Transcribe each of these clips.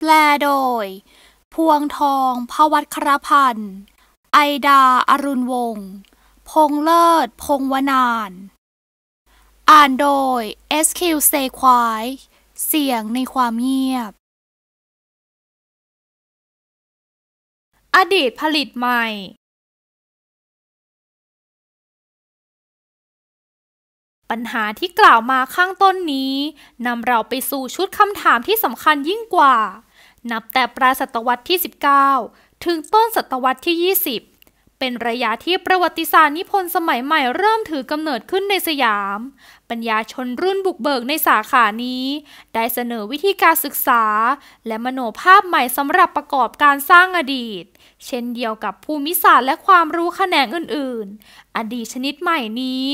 แปลโดยพวงทองพวัตครพันธ์ไอดา อรุณวงศ์ พงเลิศ พงวนาน อ่านโดย SQ s ซควาย เสียงในความเงียบ อดีตผลิตใหม่ ปัญหาที่กล่าวมาข้างต้นนี้นำเราไปสู่ชุดคำถามที่สำคัญยิ่งกว่านับแต่ปลายศตวรรษที่ 19 ถึงต้นศตวรรษที่ 20 เป็นระยะที่ประวัติศาสตร์นิพนธ์สมัยใหม่เริ่มถือกำเนิดขึ้นในสยาม ปัญญาชนรุ่นบุกเบิกในสาขานี้ ได้เสนอวิธีการศึกษา และมโนภาพใหม่สำหรับประกอบการสร้างอดีต เช่นเดียวกับภูมิศาสตร์และความรู้แขนงอื่นๆ อดีตชนิดใหม่นี้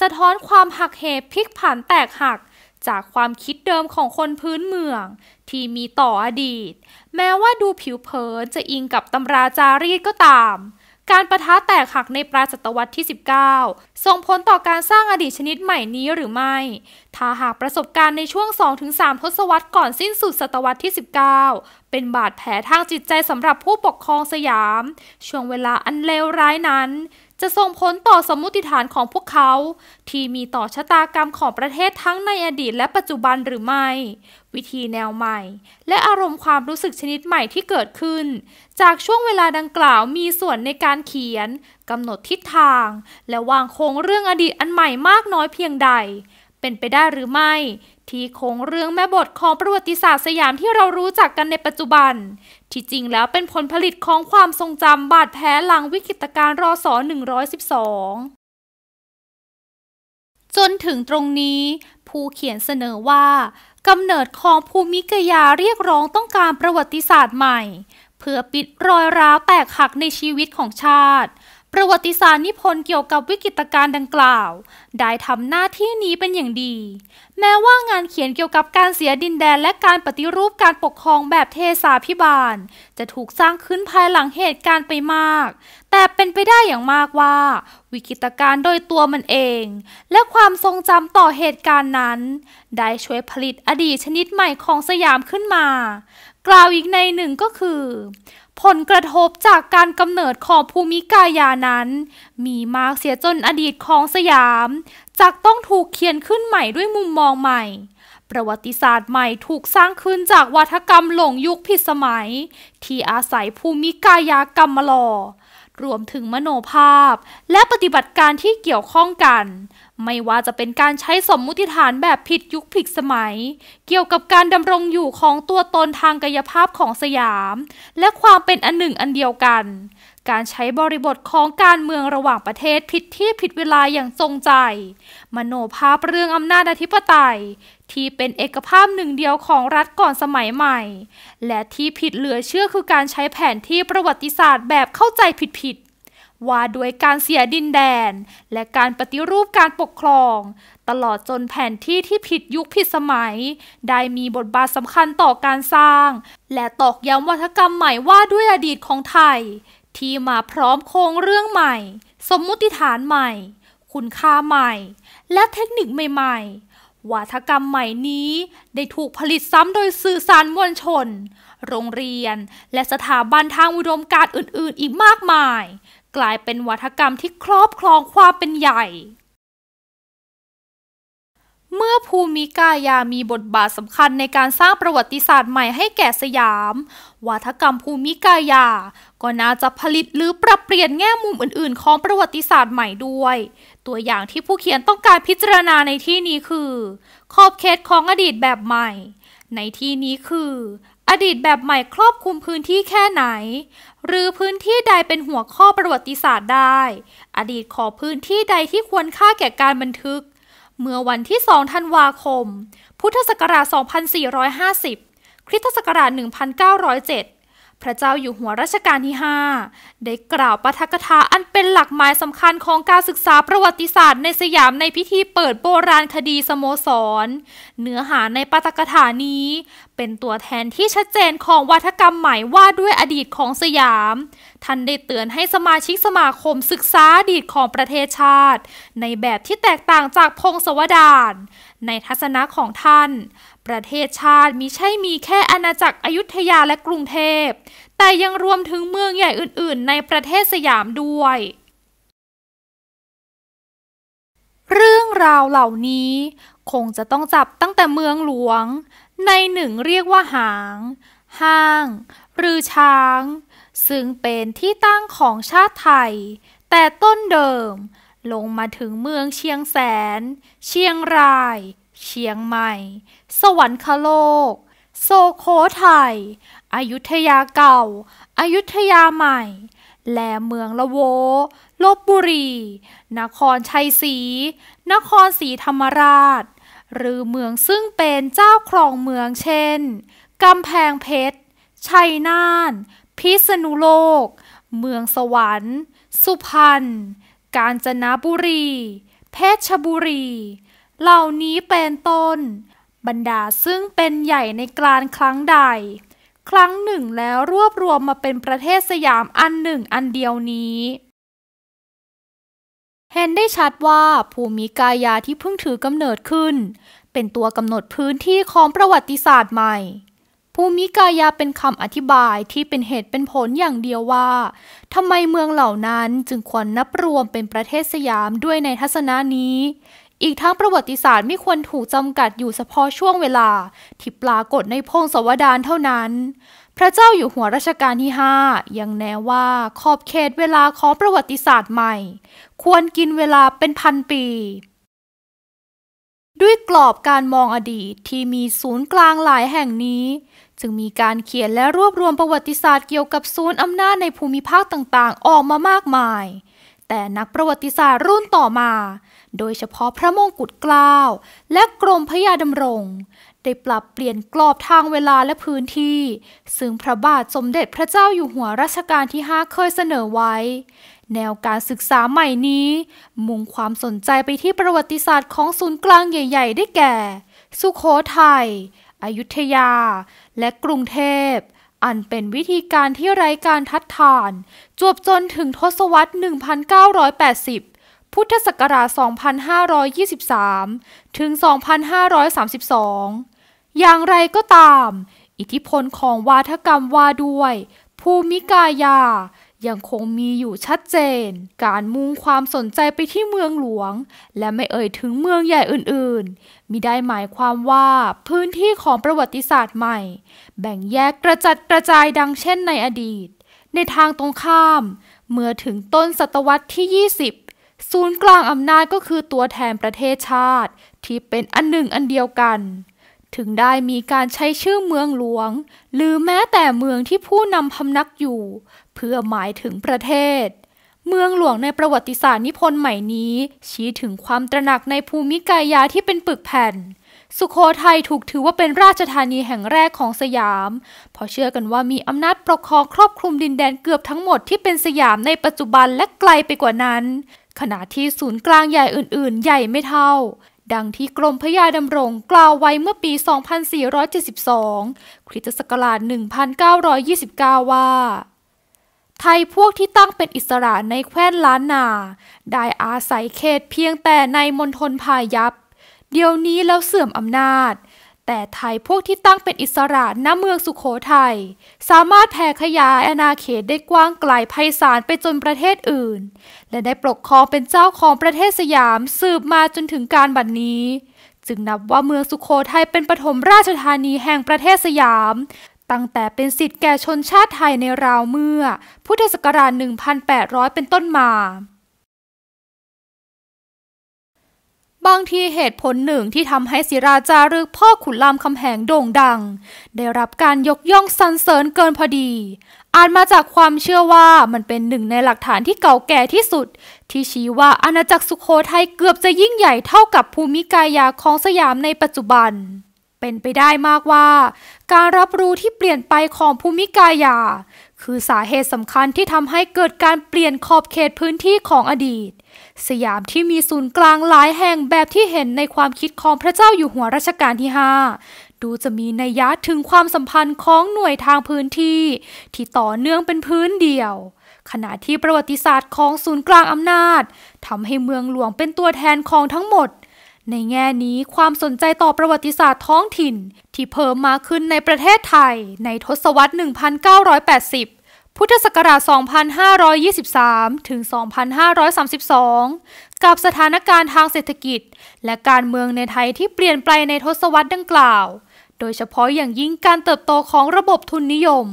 สะท้อนความหักเหพลิกผันแตกหักจากความคิดเดิมของคนพื้นเมืองที่มีต่ออดีต แม้ว่าดูผิวเผินจะอิงกับตำราจารีตก็ตาม การประทะแตกหักในปลายศตวรรษที่ 19ส่งผลต่อการสร้างอดีตชนิดใหม่นี้หรือไม่ ถ้าหากประสบการณ์ในช่วง 2-3ทศวรรษก่อนสิ้นสุดศตวรรษที่ 19 เป็นบาดแผลทางจิตใจสำหรับผู้ปกครองสยาม ช่วงเวลาอันเลวร้ายนั้นจะส่งผลต่อสมมติฐานของพวกเขา ที่มีต่อชะตากรรมของประเทศทั้งในอดีตและปัจจุบันหรือไม่ วิธีแนวใหม่ และอารมณ์ความรู้สึกชนิดใหม่ที่เกิดขึ้น จากช่วงเวลาดังกล่าวมีส่วนในการเขียนกำหนดทิศทาง และวางโครงเรื่องอดีตอันใหม่มากน้อยเพียงใดเป็นไปได้หรือไม่ ที่คงเรื่องแม่บทของประวัติศาสตร์สยามที่เรารู้จักกันในปัจจุบัน ที่จริงแล้วเป็นผลผลิตของความทรงจำบาดแผลหลังวิกฤตการณ์รอสอ112 จนถึงตรงนี้ผู้เขียนเสนอว่ากำเนิดของภูมิกยาเรียกร้องต้องการประวัติศาสตร์ใหม่ เพื่อปิดรอยร้าวแตกหักในชีวิตของชาติประวัติศาสตร์นิพนธ์เกี่ยวกับวิกฤตการณ์ดังกล่าว ได้ทำหน้าที่นี้เป็นอย่างดี แม้ว่างานเขียนเกี่ยวกับการเสียดินแดนและการปฏิรูปการปกครองแบบเทศาพิบาล จะถูกสร้างขึ้นภายหลังเหตุการณ์ไปมาก แต่เป็นไปได้อย่างมากว่า วิกฤตการณ์โดยตัวมันเอง และความทรงจำต่อเหตุการณ์นั้น ได้ช่วยผลิตอดีตชนิดใหม่ของสยามขึ้นมากล่าวอีกในหนึ่งก็คือ ผลกระทบจากการกำเนิดของภูมิกายานั้น มีมากเสียจนอดีตของสยามจากต้องถูกเขียนขึ้นใหม่ด้วยมุมมองใหม่ ประวัติศาสตร์ใหม่ถูกสร้างขึ้นจากวัฒกรรมหลงยุคผิดสมัย ที่อาศัยภูมิกายากรรมลอรวมถึงมโนภาพ และปฏิบัติการที่เกี่ยวข้องกัน ไม่ว่าจะเป็นการใช้สมมุติฐานแบบผิดยุคผิดสมัย เกี่ยวกับการดำรงอยู่ของตัวตนทางกายภาพของสยาม และความเป็นอันหนึ่งอันเดียวกันการใช้บริบทของการเมืองระหว่างประเทศผิดที่ผิดเวลาอย่างทรงใจ มโนภาพเรื่องอำนาจอธิปไตย ที่เป็นเอกภาพหนึ่งเดียวของรัฐก่อนสมัยใหม่ และที่ผิดเหลือเชื่อคือการใช้แผนที่ประวัติศาสตร์แบบเข้าใจผิดๆว่าด้วยการเสียดินแดนและการปฏิรูปการปกครอง ตลอดจนแผนที่ที่ผิดยุคผิดสมัย ได้มีบทบาทสำคัญต่อการสร้างและตอกย้ำวัฒกรรมใหม่ว่าด้วยอดีตของไทยที่มาพร้อมโครงเรื่องใหม่ สมมุติฐานใหม่ คุณค่าใหม่ และเทคนิคใหม่ๆวาทกรรมใหม่นี้ได้ถูกผลิตซ้ำโดยสื่อสารมวลชน โรงเรียนและสถาบันทางอุดมการ์อื่นๆอีกมากมาย กลายเป็นวัฒกรรมที่ครอบครองความเป็นใหญ่เมื่อภูมิกายามีบทบาทสำคัญในการสร้างประวัติศาสตร์ใหม่ให้แก่สยามวัฒกรรมภูมิกายาก็น่าจะผลิตหรือปรับเปลี่ยนแง่มุมอื่นๆ ของประวัติศาสตร์ใหม่ด้วย ตัวอย่างที่ผู้เขียนต้องการพิจารณาในที่นี้คือขอบเขตของอดีตแบบใหม่ ในที่นี้คือ อดีตแบบใหม่ครอบคลุมพื้นที่แค่ไหน หรือพื้นที่ใดเป็นหัวข้อประวัติศาสตร์ได้ อดีตของพื้นที่ใดที่ควรค่าแก่การบันทึกเมื่อวันที่2ธันวาคม พุทธศักราช 2450 คริสตศักราช 1907พระเจ้าอยู่หัวรัชกาลที่ 5 ได้กล่าวปาฐกถาอันเป็นหลักหมายสำคัญของการศึกษาประวัติศาสตร์ ในสยามในพิธีเปิดโบราณคดีสโมสร เนื้อหาในปาฐกถานี้ เป็นตัวแทนที่ชัดเจนของวัฒกรรมใหม่ว่าด้วยอดีตของสยาม ท่านได้เตือนให้สมาชิกสมาคมศึกษาอดีตของประเทศชาติ ในแบบที่แตกต่างจากพงศวดารในทัศนะของท่านประเทศชาติมิใช่มีแค่อาณาจักรอยุธยาและกรุงเทพแต่ยังรวมถึงเมืองใหญ่อื่นๆในประเทศสยามด้วย เรื่องราวเหล่านี้คงจะต้องจับตั้งแต่เมืองหลวง ในหนึ่งเรียกว่าหาง ห้าง หรือช้าง ซึ่งเป็นที่ตั้งของชาติไทย แต่ต้นเดิมลงมาถึงเมืองเชียงแสน เชียงรายเชียงใหม่ สวรรคโลก โซโคไทยอายุทยาเก่าอายุทยาใหม่ แลเมืองละโวลบบุรี นครชัยศรี นครศรีธรรมราช หรือเมืองซึ่งเป็นเจ้าครองเมืองเช่น กำแพงเพชร ชัยนาทพิษณุโลก เมืองสวรรค์ สุพรรณ กาญจนบุรี เพชรบุรีเหล่านี้เป็นต้น บรรดาซึ่งเป็นใหญ่ในกลานครั้งใด ครั้งหนึ่งแล้วรวบรวมมาเป็นประเทศสยามอันหนึ่งอันเดียวนี้ เห็นได้ชัดว่าภูมิกายาที่เพิ่งถือกำเนิดขึ้น เป็นตัวกำหนดพื้นที่ของประวัติศาสตร์ใหม่ ภูมิกายาเป็นคำอธิบายที่เป็นเหตุเป็นผลอย่างเดียวว่าทำไมเมืองเหล่านั้นจึงควรนับรวมเป็นประเทศสยามด้วยในทัศนะนี้อีกทั้งประวัติศาสตร์ไม่ควรถูกจำกัดอยู่เฉพาะช่วงเวลาที่ปรากฏในพงศาวดารเท่านั้น พระเจ้าอยู่หัวรัชกาลที่ 5 ยังแนว่าขอบเขตเวลาของประวัติศาสตร์ใหม่ ควรกินเวลาเป็นพันปี ด้วยกรอบการมองอดีตที่มีศูนย์กลางหลายแห่งนี้ จึงมีการเขียนและรวบรวมประวัติศาสตร์เกี่ยวกับศูนย์อำนาจในภูมิภาคต่างๆ ออกมามากมายแต่นักประวัติศาสตร์รุ่นต่อมา โดยเฉพาะพระมงกุฎเกล้าและกรมพยาดำรง ได้ปรับเปลี่ยนกรอบทางเวลาและพื้นที่ ซึ่งพระบาทสมเด็จพระเจ้าอยู่หัวรัชกาลที่5เคยเสนอไว้ แนวการศึกษาใหม่นี้ มุ่งความสนใจไปที่ประวัติศาสตร์ของศูนย์กลางใหญ่ ๆ ได้แก่ สุโขทัยอยุธยา และกรุงเทพอันเป็นวิธีการที่ไร้การทัดทานจวบจนถึงทศวรรษ 1980 พุทธศักราช 2523 ถึง 2532 อย่างไรก็ตาม อิทธิพลของวาทกรรมว่าด้วย ภูมิกายายังคงมีอยู่ชัดเจน การมุ่งความสนใจไปที่เมืองหลวง และไม่เอ่ยถึงเมืองใหญ่อื่นๆมิได้หมายความว่าพื้นที่ของประวัติศาสตร์ใหม่ แบ่งแยกกระจัดกระจายดังเช่นในอดีต ในทางตรงข้าม เมื่อถึงต้นศตวรรษที่ 20 ศูนย์กลางอำนาจก็คือตัวแทนประเทศชาติ ที่เป็นอันหนึ่งอันเดียวกันถึงได้มีการใช้ชื่อเมืองหลวง หรือแม้แต่เมืองที่ผู้นำพำนักอยู่ เพื่อหมายถึงประเทศ เมืองหลวงในประวัติศาสตร์นิพนธ์ใหม่นี้ ชี้ถึงความตระหนักในภูมิกายาที่เป็นปึกแผ่น สุโขทัยถูกถือว่าเป็นราชธานีแห่งแรกของสยาม เพราะเชื่อกันว่ามีอำนาจปกครองครอบคลุมดินแดนเกือบทั้งหมดที่เป็นสยามในปัจจุบันและไกลไปกว่านั้น ขณะที่ศูนย์กลางใหญ่อื่นๆ ใหญ่ไม่เท่าดังที่กรมพยาดำรงกล่าวไว้เมื่อปี 2472 คริสตศักราช 1929 ว่า ไทยพวกที่ตั้งเป็นอิสระในแคว้นล้านนาได้อาศัยเขตเพียงแต่ในมณฑลพายัพเดี๋ยวนี้แล้วเสื่อมอำนาจแต่ไทยพวกที่ตั้งเป็นอิสระณเมืองสุขโขทยัยสามารถแผ่ขยายอาณาเขตได้กว้างไกลไพศาลไปจนประเทศอื่น และได้ปกครองเป็นเจ้าของประเทศสยามสืบมาจนถึงการบัดนนี้ จึงนับว่าเมืองสุขโขทัยเป็นปฐมราชธานีแห่งประเทศสยาม ตั้งแต่เป็นสิทธิ์แก่ชนชาติไทยในราวเมื่อ พุทธศักราช 1800 เป็นต้นมาบางทีเหตุผลหนึ่งที่ทำให้ศิราจารึกพ่อขุนรามคำแหงโด่งดัง ได้รับการยกย่องสรรเสริญเกินพอดี อาจมาจากความเชื่อว่ามันเป็นหนึ่งในหลักฐานที่เก่าแก่ที่สุด ที่ชี้ว่าอาณาจักรสุขโขทัยเกือบจะยิ่งใหญ่เท่ากับภูมิกายาของสยามในปัจจุบันเป็นไปได้มากว่า การรับรู้ที่เปลี่ยนไปของภูมิกายา คือสาเหตุสำคัญที่ทำให้เกิดการเปลี่ยนขอบเขตพื้นที่ของอดีต สยามที่มีศูนย์กลางหลายแห่งแบบที่เห็นในความคิดของพระเจ้าอยู่หัวรัชกาลที่5ดูจะมีนัยยะถึงความสัมพันธ์ของหน่วยทางพื้นที่ ที่ต่อเนื่องเป็นพื้นเดียว ขณะที่ประวัติศาสตร์ของศูนย์กลางอำนาจทำให้เมืองหลวงเป็นตัวแทนของทั้งหมดในแง่นี้ความสนใจต่อประวัติศาสตร์ท้องถิ่น ที่เพิ่มมาขึ้นในประเทศไทยในทศวรรษ 1980 พุทธศักราช 2523 ถึง 2532 กับสถานการณ์ทางเศรษฐกิจ และการเมืองในไทยที่เปลี่ยนไปในทศวรรษดังกล่าว โดยเฉพาะอย่างยิ่งการเติบโตของระบบทุนนิยม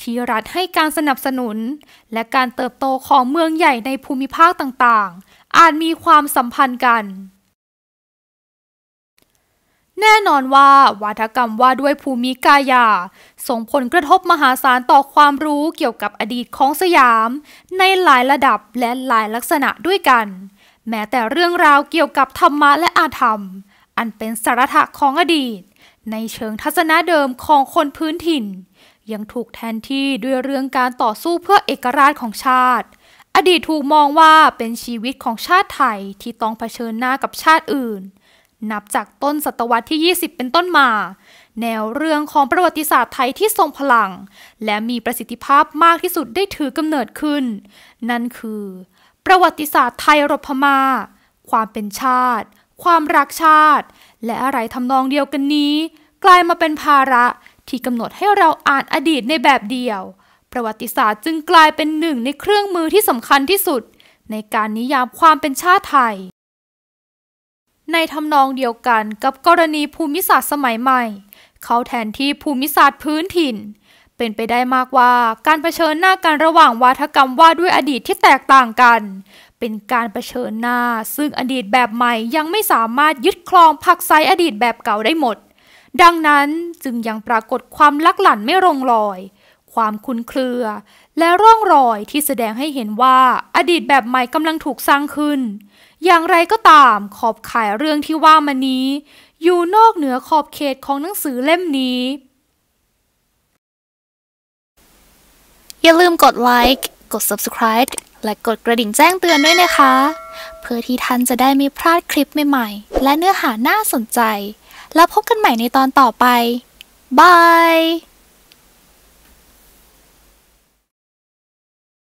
ที่รัฐให้การสนับสนุน และการเติบโตของเมืองใหญ่ในภูมิภาคต่างๆ อาจมีความสัมพันธ์กันแน่นอนว่าวาทกรรมว่าด้วยภูมิกายาส่งผลกระทบมหาศาลต่อความรู้เกี่ยวกับอดีตของสยาม ในหลายระดับและหลายลักษณะด้วยกัน แม้แต่เรื่องราวเกี่ยวกับธรรมะและอาธรรม อันเป็นสารถะของอดีต ในเชิงทัศนะเดิมของคนพื้นถิ่น ยังถูกแทนที่ด้วยเรื่องการต่อสู้เพื่อเอกราชของชาติ อดีตถูกมองว่าเป็นชีวิตของชาติไทยที่ต้องเผชิญหน้ากับชาติอื่นนับจากต้นศตวรรษที่ 20 เป็นต้นมา แนวเรื่องของประวัติศาสตร์ไทยที่ทรงพลัง และมีประสิทธิภาพมากที่สุดได้ถือกำเนิดขึ้น นั่นคือ ประวัติศาสตร์ไทยรพมา่าความเป็นชาติ ความรักชาติ และอะไรทำนองเดียวกันนี้ กลายมาเป็นภาระที่กำหนดให้เราอ่านอดีตในแบบเดียว ประวัติศาสตร์จึงกลายเป็นหนึ่งในเครื่องมือที่สำคัญที่สุด ในการนิยามความเป็นชาติไทยในทำนองเดียวกันกับกรณีภูมิศาสตร์สมัยใหม่เขาแทนที่ภูมิศาสตร์พื้นถิ่น เป็นไปได้มากว่าการรเผชิญหน้ากันระหว่างวาทกรรมว่าด้วยอดีตที่แตกต่างกัน เป็นการรเผชิญหน้าซึ่งอดีตแบบใหม่ยังไม่สามารถยึดครองผักไซอดีตแบบเก่าได้หมด ดังนั้นจึงยังปรากฏความลักหลั่นไม่ลงรอยความคุ้นเครือและร่องรอยที่แสดงให้เห็นว่าอดีตแบบใหม่กำลังถูกสร้างขึ้น อย่างไรก็ตามขอบข่ายเรื่องที่ว่ามานี้ อยู่นอกเหนือขอบเขตของหนังสือเล่มนี้ อย่าลืมกดไลค์กด subscribe และกดกระดิ่งแจ้งเตือนด้วยนะคะ เพื่อที่ท่านจะได้ไม่พลาดคลิปใหม่ๆและเนื้อหาน่าสนใจ แล้วพบกันใหม่ในตอนต่อไปบาย